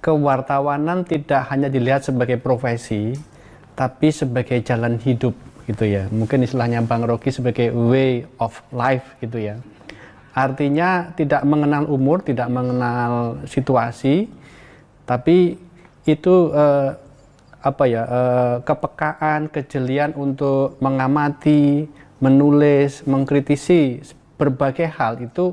kewartawanan tidak hanya dilihat sebagai profesi, tapi sebagai jalan hidup gitu ya. Mungkin istilahnya Bang Rocky sebagai way of life gitu ya. Artinya tidak mengenal umur, tidak mengenal situasi, tapi itu eh, apa ya eh, kepekaan, kejelian untuk mengamati, menulis, mengkritisi berbagai hal itu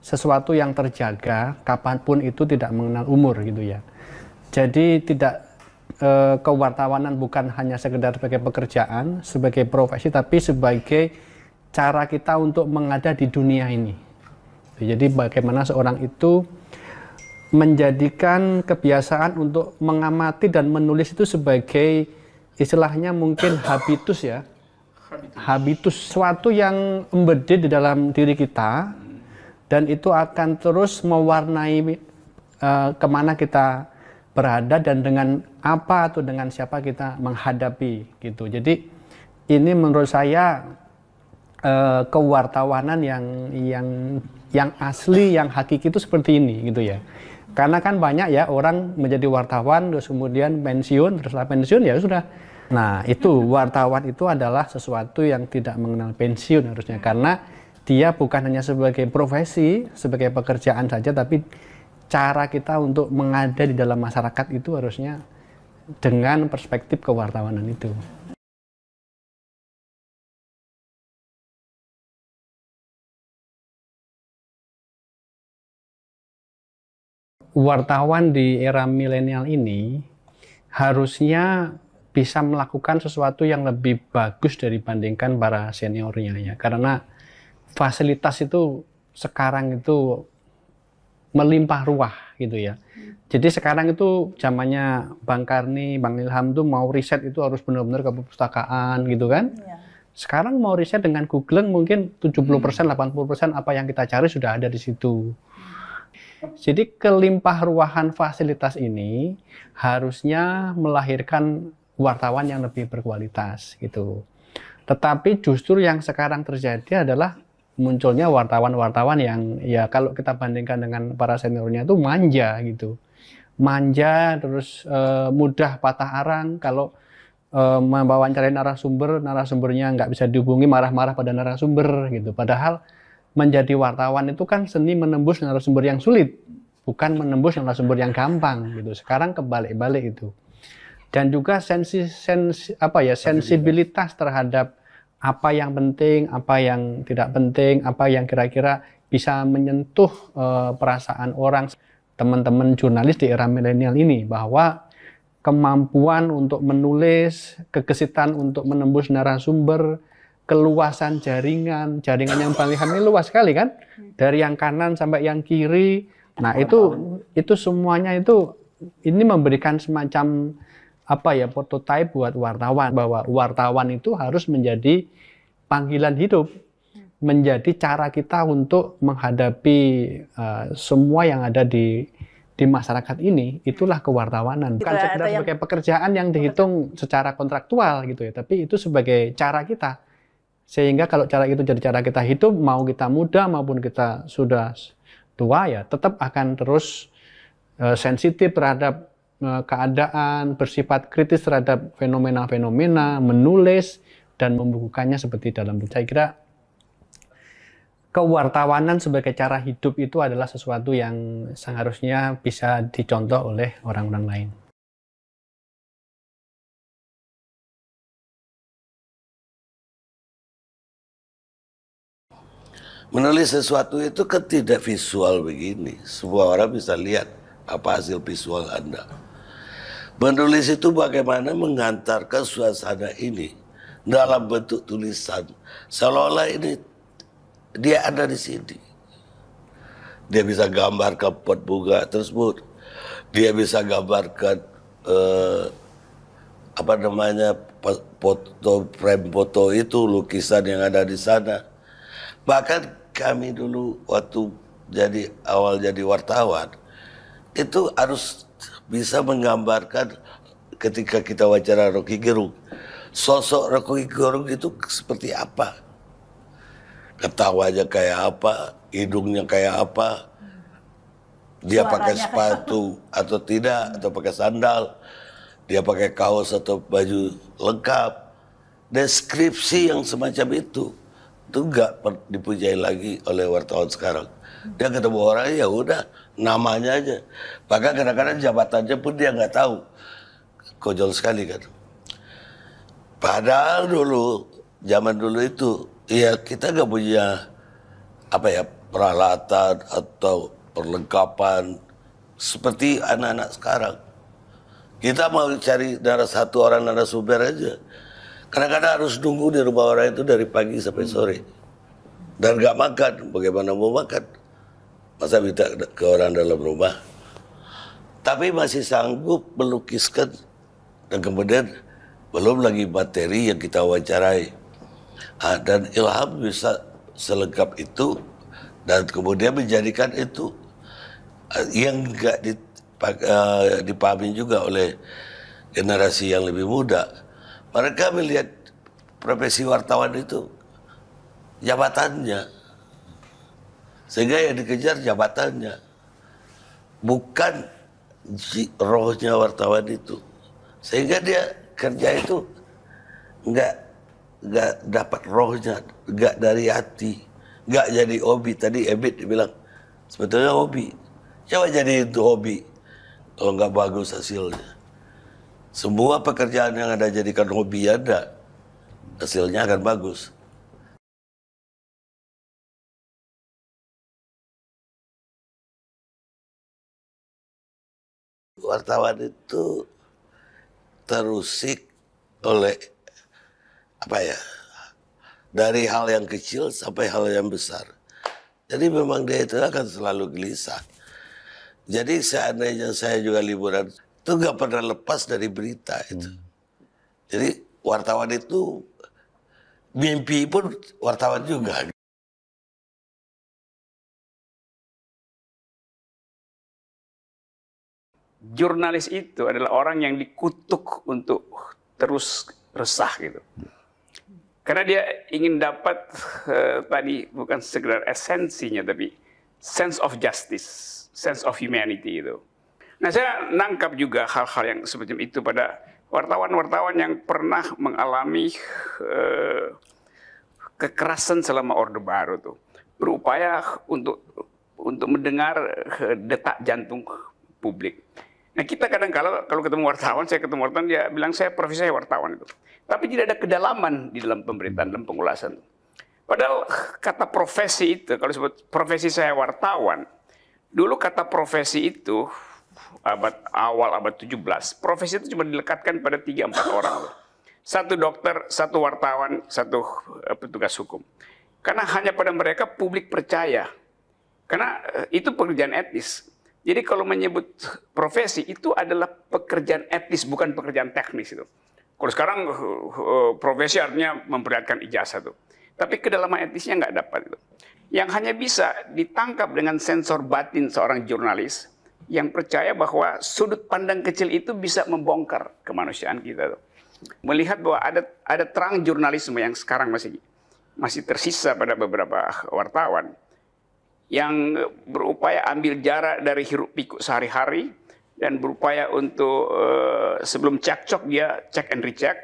sesuatu yang terjaga kapanpun itu tidak mengenal umur gitu ya. Jadi tidak e, kewartawanan bukan hanya sekedar sebagai pekerjaan, sebagai profesi, tapi sebagai cara kita untuk mengada di dunia ini. Jadi bagaimana seorang itu menjadikan kebiasaan untuk mengamati dan menulis itu sebagai istilahnya mungkin habitus ya, habitus, habitus suatu yang embedded di dalam diri kita dan itu akan terus mewarnai uh, kemana kita berada dan dengan apa atau dengan siapa kita menghadapi gitu. Jadi ini menurut saya uh, kewartawanan yang yang yang asli, yang hakiki itu seperti ini gitu ya. Karena kan banyak ya orang menjadi wartawan terus kemudian pensiun, terus pensiun ya sudah. Nah, itu wartawan itu adalah sesuatu yang tidak mengenal pensiun harusnya karena dia bukan hanya sebagai profesi, sebagai pekerjaan saja, tapi cara kita untuk mengada di dalam masyarakat itu harusnya dengan perspektif kewartawanan itu. Wartawan di era milenial ini harusnya bisa melakukan sesuatu yang lebih bagus dari bandingkan para seniornya ya karena fasilitas itu sekarang itu melimpah ruah gitu ya. Jadi sekarang itu zamannya Bang Karni, Bang Ilham tuh mau riset itu harus benar-benar ke perpustakaan gitu kan. Ya. Sekarang mau riset dengan Google mungkin 70% hmm. 80% apa yang kita cari sudah ada di situ. Jadi kelimpah ruahan fasilitas ini harusnya melahirkan wartawan yang lebih berkualitas gitu. Tetapi justru yang sekarang terjadi adalah munculnya wartawan-wartawan yang ya kalau kita bandingkan dengan para seniornya itu manja gitu. Manja terus e, mudah patah arang kalau e, eh, mewawancarai narasumber, narasumbernya nggak bisa dihubungi marah-marah pada narasumber gitu. Padahal menjadi wartawan itu kan seni menembus narasumber yang sulit, bukan menembus narasumber yang gampang gitu. Sekarang kebalik-balik itu. Dan juga sensi, sensi apa ya sensibilitas terhadap apa yang penting, apa yang tidak penting, apa yang kira-kira bisa menyentuh e, perasaan orang teman-teman jurnalis di era milenial ini bahwa kemampuan untuk menulis, kegesitan untuk menembus narasumber, keluasan jaringan, jaringan yang paling hamil luas sekali kan, dari yang kanan sampai yang kiri. Nah itu itu semuanya itu ini memberikan semacam apa ya prototipe buat wartawan bahwa wartawan itu harus menjadi panggilan hidup menjadi cara kita untuk menghadapi uh, semua yang ada di di masyarakat ini itulah kewartawanan gitu bukan Tidak ya, sekedar sebagai pekerjaan yang dihitung secara kontraktual gitu ya tapi itu sebagai cara kita sehingga kalau cara itu jadi cara kita hidup mau kita muda maupun kita sudah tua ya tetap akan terus uh, sensitif terhadap Eh, keadaan, bersifat kritis terhadap fenomena-fenomena, menulis dan membukukannya seperti dalam buku. Saya kira kewartawanan sebagai cara hidup itu adalah sesuatu yang seharusnya bisa dicontoh oleh orang-orang lain. menulis sesuatu itu ketidak kan visual begini. Semua orang bisa lihat apa hasil visual Anda. Menulis itu bagaimana mengantarkan suasana ini dalam bentuk tulisan. Seolah-olah ini dia ada di sini. Dia bisa gambarkan pot bunga tersebut. Dia bisa gambarkan eh, apa namanya foto frame foto itu lukisan yang ada di sana. Bahkan kami dulu waktu jadi awal jadi wartawan itu harus bisa menggambarkan ketika kita wawancara Rocky Gerung. Sosok Rocky Gerung itu seperti apa? Ketawanya kayak apa? Hidungnya kayak apa? Dia Suaranya. pakai sepatu atau tidak? Atau pakai sandal? Dia pakai kaos atau baju lengkap? Deskripsi yang semacam itu itu nggak dipujai lagi oleh wartawan sekarang. Dia ketemu orang ya udah namanya aja. Bahkan kadang-kadang jabatannya pun dia nggak tahu. Kojol sekali kan. Padahal dulu, zaman dulu itu, ya kita nggak punya apa ya peralatan atau perlengkapan seperti anak-anak sekarang. Kita mau cari darah satu orang narasumber aja. Kadang-kadang harus nunggu di rumah orang itu dari pagi sampai sore. Dan nggak makan, bagaimana mau makan? masa minta ke orang dalam rumah tapi masih sanggup melukiskan dan kemudian belum lagi materi yang kita wawancarai ah, dan ilham bisa selengkap itu dan kemudian menjadikan itu ah, yang tidak ah, dipahami juga oleh generasi yang lebih muda mereka melihat profesi wartawan itu jabatannya sehingga yang dikejar jabatannya. Bukan rohnya wartawan itu. Sehingga dia kerja itu nggak nggak dapat rohnya, nggak dari hati, nggak jadi hobi. Tadi Ebit bilang sebetulnya hobi. Coba jadi itu hobi kalau nggak bagus hasilnya. Semua pekerjaan yang ada jadikan hobi ada, hasilnya akan bagus. wartawan itu terusik oleh apa ya dari hal yang kecil sampai hal yang besar. Jadi memang dia itu akan selalu gelisah. Jadi seandainya saya juga liburan, itu nggak pernah lepas dari berita itu. Hmm. Jadi wartawan itu mimpi pun wartawan juga. jurnalis itu adalah orang yang dikutuk untuk terus resah gitu. Karena dia ingin dapat uh, tadi bukan sekedar esensinya tapi sense of justice, sense of humanity itu. Nah saya nangkap juga hal-hal yang semacam itu pada wartawan-wartawan yang pernah mengalami uh, kekerasan selama Orde Baru tuh berupaya untuk untuk mendengar eh, detak jantung publik. Nah kita kadang kala kalau ketemu wartawan, saya ketemu wartawan, dia bilang saya profesi saya wartawan itu. Tapi tidak ada kedalaman di dalam pemberitaan, dalam pengulasan. Padahal kata profesi itu, kalau sebut profesi saya wartawan, dulu kata profesi itu abad awal abad 17, profesi itu cuma dilekatkan pada 3-4 orang. Satu dokter, satu wartawan, satu eh, petugas hukum. Karena hanya pada mereka publik percaya. Karena eh, itu pekerjaan etis jadi kalau menyebut profesi itu adalah pekerjaan etis, bukan pekerjaan teknis itu. Kalau sekarang eh, eh, profesi artinya memperlihatkan ijazah itu, Tapi kedalaman etisnya nggak dapat itu. Yang hanya bisa ditangkap dengan sensor batin seorang jurnalis yang percaya bahwa sudut pandang kecil itu bisa membongkar kemanusiaan kita tuh. Melihat bahwa ada ada terang jurnalisme yang sekarang masih masih tersisa pada beberapa wartawan yang berupaya ambil jarak dari hiruk pikuk sehari-hari dan berupaya untuk uh, sebelum cekcok dia cek and recheck.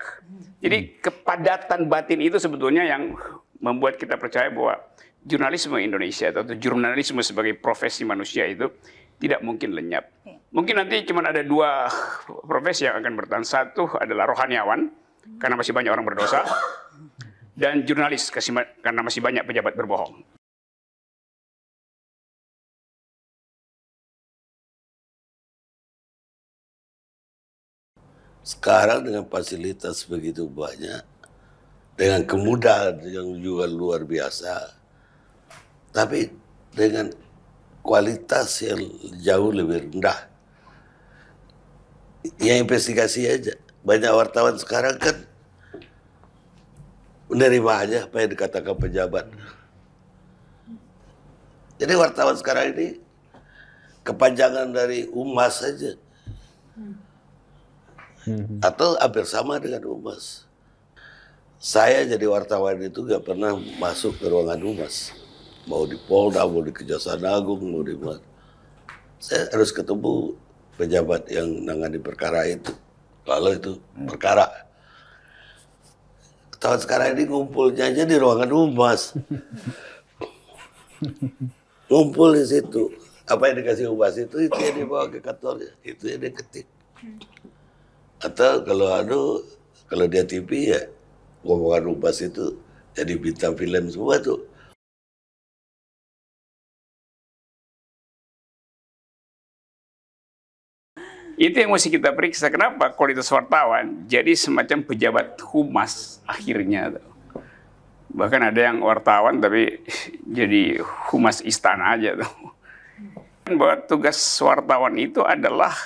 Jadi hmm. kepadatan batin itu sebetulnya yang membuat kita percaya bahwa jurnalisme Indonesia atau jurnalisme sebagai profesi manusia itu tidak mungkin lenyap. Iya. Mungkin nanti cuma ada dua profesi yang akan bertahan. Satu adalah rohaniawan karena masih banyak orang berdosa dan jurnalis karena masih banyak pejabat berbohong. Sekarang dengan fasilitas begitu banyak, dengan kemudahan yang juga luar biasa, tapi dengan kualitas yang jauh lebih rendah. yang investigasi aja. Banyak wartawan sekarang kan menerima aja apa yang dikatakan pejabat. Jadi wartawan sekarang ini kepanjangan dari umas saja. Hmm. Mm-hmm. atau hampir sama dengan humas. Saya jadi wartawan itu gak pernah masuk ke ruangan humas, mau di Polda, mau di Kejaksaan Agung, mau di mana. Saya harus ketemu pejabat yang nangani perkara itu, lalu itu mm. perkara tahun sekarang ini ngumpulnya aja di ruangan humas. Ngumpul di situ. Apa yang dikasih humas itu, itu yang dibawa ke kantornya. Itu yang diketik. Mm atau kalau anu kalau dia TV ya ngomongan Ubas itu jadi bintang film semua tuh Itu yang mesti kita periksa. Kenapa kualitas wartawan jadi semacam pejabat humas akhirnya. Bahkan ada yang wartawan tapi jadi humas istana aja. Tuh. Bahwa tugas wartawan itu adalah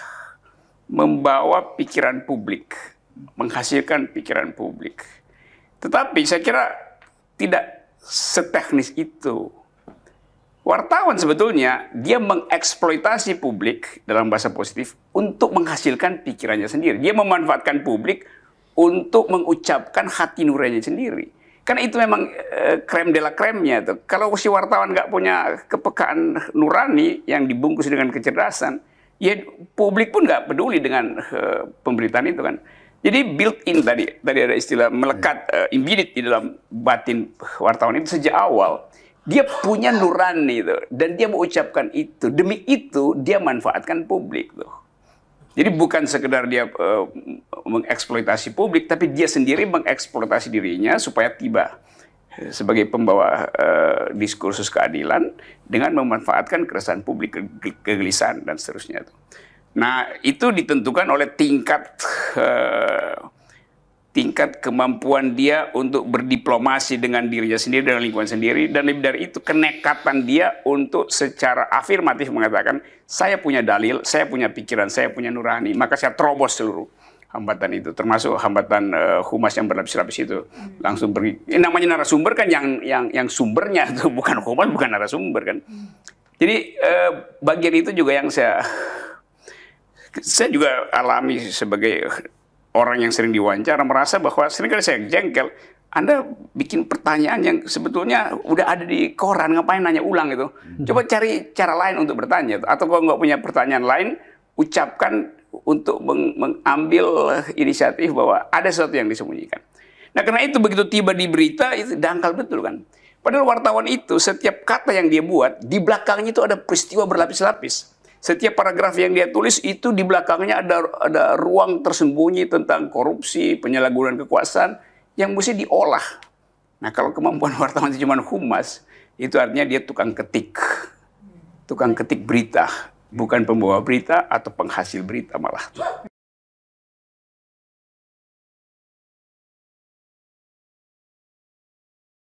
membawa pikiran publik, menghasilkan pikiran publik. Tetapi saya kira tidak seteknis itu. Wartawan sebetulnya dia mengeksploitasi publik dalam bahasa positif untuk menghasilkan pikirannya sendiri. Dia memanfaatkan publik untuk mengucapkan hati nuraninya sendiri. Karena itu memang eh, krem de kremnya itu. Kalau si wartawan nggak punya kepekaan nurani yang dibungkus dengan kecerdasan, ya publik pun nggak peduli dengan uh, pemberitaan itu kan. Jadi built in tadi, tadi ada istilah melekat uh, embedded di dalam batin wartawan itu sejak awal. Dia punya nurani itu dan dia mengucapkan itu. Demi itu dia manfaatkan publik tuh. Jadi bukan sekedar dia uh, mengeksploitasi publik, tapi dia sendiri mengeksploitasi dirinya supaya tiba sebagai pembawa uh, diskursus keadilan dengan memanfaatkan keresahan publik, kegelisahan dan seterusnya. Nah itu ditentukan oleh tingkat uh, tingkat kemampuan dia untuk berdiplomasi dengan dirinya sendiri dan lingkungan sendiri dan lebih dari itu kenekatan dia untuk secara afirmatif mengatakan saya punya dalil, saya punya pikiran, saya punya nurani, maka saya terobos seluruh hambatan itu termasuk hambatan uh, humas yang berlapis-lapis itu hmm. langsung pergi eh, namanya narasumber kan yang yang yang sumbernya itu bukan humas bukan narasumber kan hmm. jadi uh, bagian itu juga yang saya saya juga alami sebagai orang yang sering diwawancara merasa bahwa sering kali saya jengkel anda bikin pertanyaan yang sebetulnya udah ada di koran, ngapain nanya ulang itu Coba cari cara lain untuk bertanya. Atau kalau nggak punya pertanyaan lain, ucapkan untuk meng mengambil inisiatif bahwa ada sesuatu yang disembunyikan. Nah karena itu begitu tiba di berita itu dangkal betul kan. Padahal wartawan itu setiap kata yang dia buat di belakangnya itu ada peristiwa berlapis-lapis. Setiap paragraf yang dia tulis itu di belakangnya ada ada ruang tersembunyi tentang korupsi, penyalahgunaan kekuasaan yang mesti diolah. Nah kalau kemampuan wartawan itu cuma humas, itu artinya dia tukang ketik. Tukang ketik berita bukan pembawa berita atau penghasil berita malah